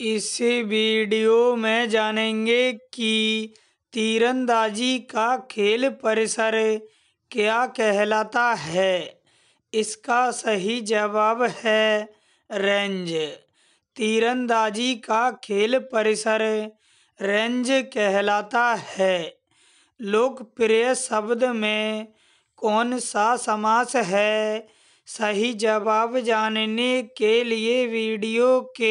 इस वीडियो में जानेंगे कि तीरंदाजी का खेल परिसर क्या कहलाता है इसका सही जवाब है रेंज तीरंदाजी का खेल परिसर रेंज कहलाता है लोकप्रिय शब्द में कौन सा समास है सही जवाब जानने के लिए वीडियो के